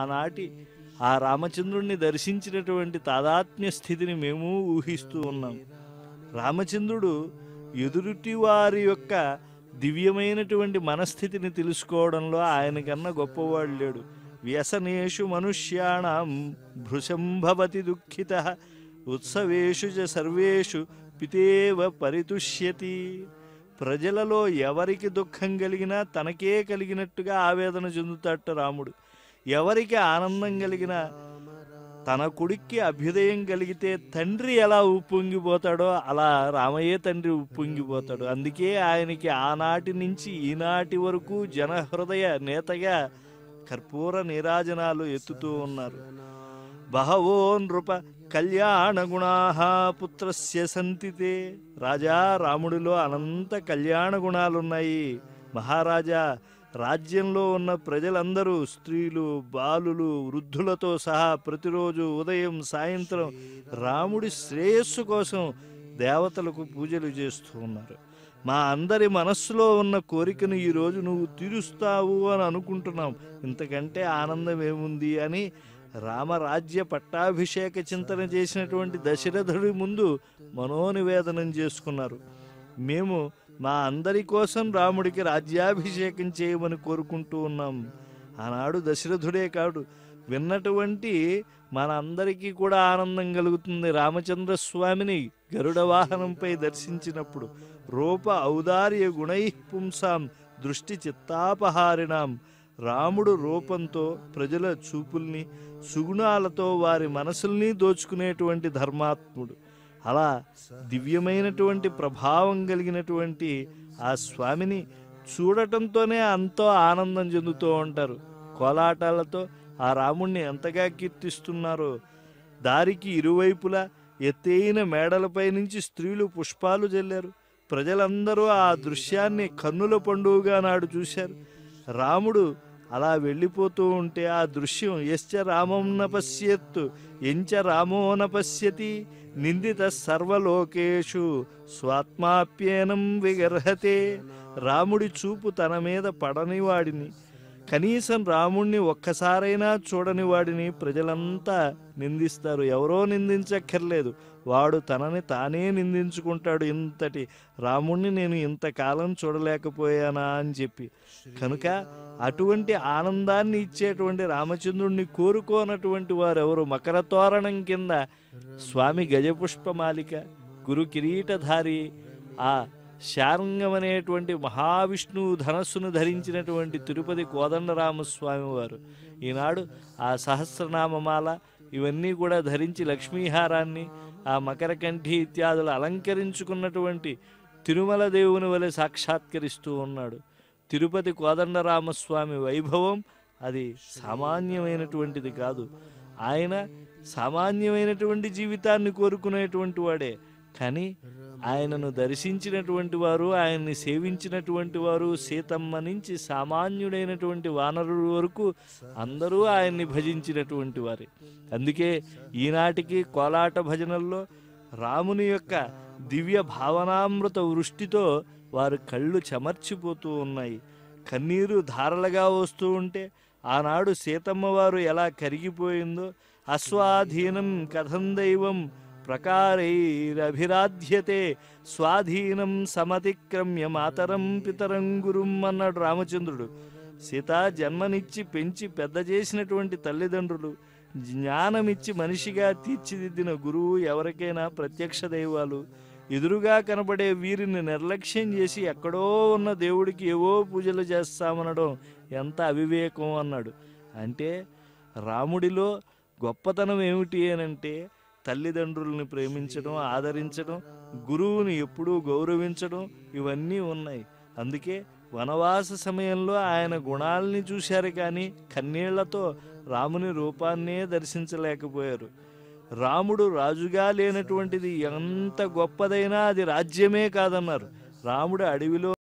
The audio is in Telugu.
ఆనాటి ఆ రామచంద్రుణ్ణి దర్శించినటువంటి తాదాత్మ్య స్థితిని మేము ఊహిస్తూ ఉన్నాం రామచంద్రుడు ఎదురుటి వారి యొక్క దివ్యమైనటువంటి మనస్థితిని తెలుసుకోవడంలో ఆయన కన్నా గొప్పవాడు లేడు వ్యసనేషు మనుష్యాణం భృశంభవతి దుఃఖిత ఉత్సవేషు చ సర్వేషు పితేవ పరితుష్యతి ప్రజలలో ఎవరికి దుఃఖం కలిగినా తనకే కలిగినట్టుగా ఆవేదన చెందుతాట రాముడు ఎవరికి ఆనందం కలిగిన తన కొడుక్కి అభ్యుదయం కలిగితే తండ్రి ఎలా ఉప్పొంగిపోతాడో అలా రామయ్య తండ్రి ఉప్పొంగిపోతాడు అందుకే ఆయనకి ఆనాటి నుంచి ఈనాటి వరకు జనహృదయ నేతగా కర్పూర నీరాజనాలు ఎత్తుతూ ఉన్నారు బహవో నృప కళ్యాణ గుణా పుత్రస్య సంతితే రాజా రాముడిలో అనంత కళ్యాణ గుణాలున్నాయి మహారాజా రాజ్యంలో ఉన్న ప్రజలందరూ స్త్రీలు బాలులు వృద్ధులతో సహా ప్రతిరోజు ఉదయం సాయంత్రం రాముడి శ్రేయస్సు కోసం దేవతలకు పూజలు చేస్తూ ఉన్నారు మా అందరి మనస్సులో ఉన్న కోరికను ఈరోజు నువ్వు తీరుస్తావు అని అనుకుంటున్నాం ఇంతకంటే ఆనందం ఏముంది అని రామరాజ్య పట్టాభిషేక చింతన చేసినటువంటి దశరథుడి ముందు మనోనివేదనం చేసుకున్నారు మేము మా అందరి కోసం రాముడికి రాజ్యాభిషేకం చేయమని కోరుకుంటూ ఉన్నాం ఆనాడు దశరథుడే కాడు విన్నటువంటి మనందరికీ కూడా ఆనందం కలుగుతుంది రామచంద్ర స్వామిని గరుడ వాహనంపై దర్శించినప్పుడు రూప ఔదార్య గుణై పుంసాం దృష్టి చిత్తాపహారిణాం రాముడు రూపంతో ప్రజల చూపుల్ని సుగుణాలతో వారి మనసుల్ని దోచుకునేటువంటి ధర్మాత్ముడు అలా దివ్యమైనటువంటి ప్రభావం కలిగినటువంటి ఆ స్వామిని చూడటంతోనే అంతో ఆనందం చెందుతూ ఉంటారు కోలాటాలతో ఆ రాముణ్ణి ఎంతగా కీర్తిస్తున్నారో దారికి ఇరువైపులా ఎత్తైన మేడలపై నుంచి స్త్రీలు పుష్పాలు జల్లారు ప్రజలందరూ ఆ దృశ్యాన్ని కన్నుల పండుగగా నాడు చూశారు రాముడు అలా వెళ్ళిపోతూ ఉంటే ఆ దృశ్యం ఎస్చ రామం నపశ్యత్తు ఎంచ రామో నపశ్యతి నిందిత సర్వలోకేషు స్వాత్మాప్యేనం విగర్హతే రాముడి చూపు తన మీద పడనివాడిని కనీసం రాముణ్ణి ఒక్కసారైనా చూడని వాడిని ప్రజలంతా నిందిస్తారు ఎవరో నిందించక్కర్లేదు వాడు తనని తానే నిందించుకుంటాడు ఇంతటి రాముణ్ణి నేను ఇంతకాలం చూడలేకపోయానా అని చెప్పి కనుక అటువంటి ఆనందాన్ని ఇచ్చేటువంటి రామచంద్రుణ్ణి కోరుకోనటువంటి వారెవరు మకర తోరణం కింద స్వామి గజపుష్పమాలిక గురు కిరీటధారి ఆ శారంగం అనేటువంటి మహావిష్ణువు ధనస్సును ధరించినటువంటి తిరుపతి కోదండరామస్వామి వారు ఈనాడు ఆ సహస్రనామమాల ఇవన్నీ కూడా ధరించి లక్ష్మీహారాన్ని ఆ మకరకంఠి ఇత్యాదులు అలంకరించుకున్నటువంటి తిరుమల దేవుని వలె సాక్షాత్కరిస్తూ ఉన్నాడు తిరుపతి కోదండరామస్వామి వైభవం అది సామాన్యమైనటువంటిది కాదు ఆయన సామాన్యమైనటువంటి జీవితాన్ని కోరుకునేటువంటి వాడే కానీ ఆయనను దర్శించినటువంటి వారు ఆయన్ని సేవించినటువంటి వారు సీతమ్మ నుంచి సామాన్యుడైనటువంటి వానరుడు వరకు అందరూ ఆయన్ని భజించినటువంటి వారే అందుకే ఈనాటికి కోలాట భజనల్లో రాముని యొక్క దివ్య భావనామృత వృష్టితో వారి కళ్ళు చెమర్చిపోతూ ఉన్నాయి కన్నీరు ధారలుగా వస్తూ ఉంటే ఆనాడు సీతమ్మ వారు ఎలా కరిగిపోయిందో అస్వాధీనం కథం దైవం ప్రకారైరభిరాధ్యతే స్వాధీనం సమతిక్రమ్య మాతరం పితరం గురుం అన్నాడు రామచంద్రుడు సీత జన్మనిచ్చి పెంచి పెద్ద చేసినటువంటి తల్లిదండ్రులు జ్ఞానమిచ్చి మనిషిగా తీర్చిదిద్దిన గురువు ఎవరికైనా ప్రత్యక్ష దైవాలు ఎదురుగా కనబడే వీరిని నిర్లక్ష్యం చేసి ఎక్కడో ఉన్న దేవుడికి ఏవో పూజలు చేస్తామనడం ఎంత అవివేకం అన్నాడు అంటే రాముడిలో గొప్పతనం ఏమిటి అనంటే తల్లిదండ్రుల్ని ప్రేమించడం ఆదరించడం గురువుని ఎప్పుడూ గౌరవించడం ఇవన్నీ ఉన్నాయి అందుకే వనవాస సమయంలో ఆయన గుణాలని చూశారు కానీ కన్నీళ్లతో రాముని రూపాన్నే దర్శించలేకపోయారు రాముడు రాజుగా లేనటువంటిది ఎంత గొప్పదైనా అది రాజ్యమే కాదన్నారు రాముడు అడవిలో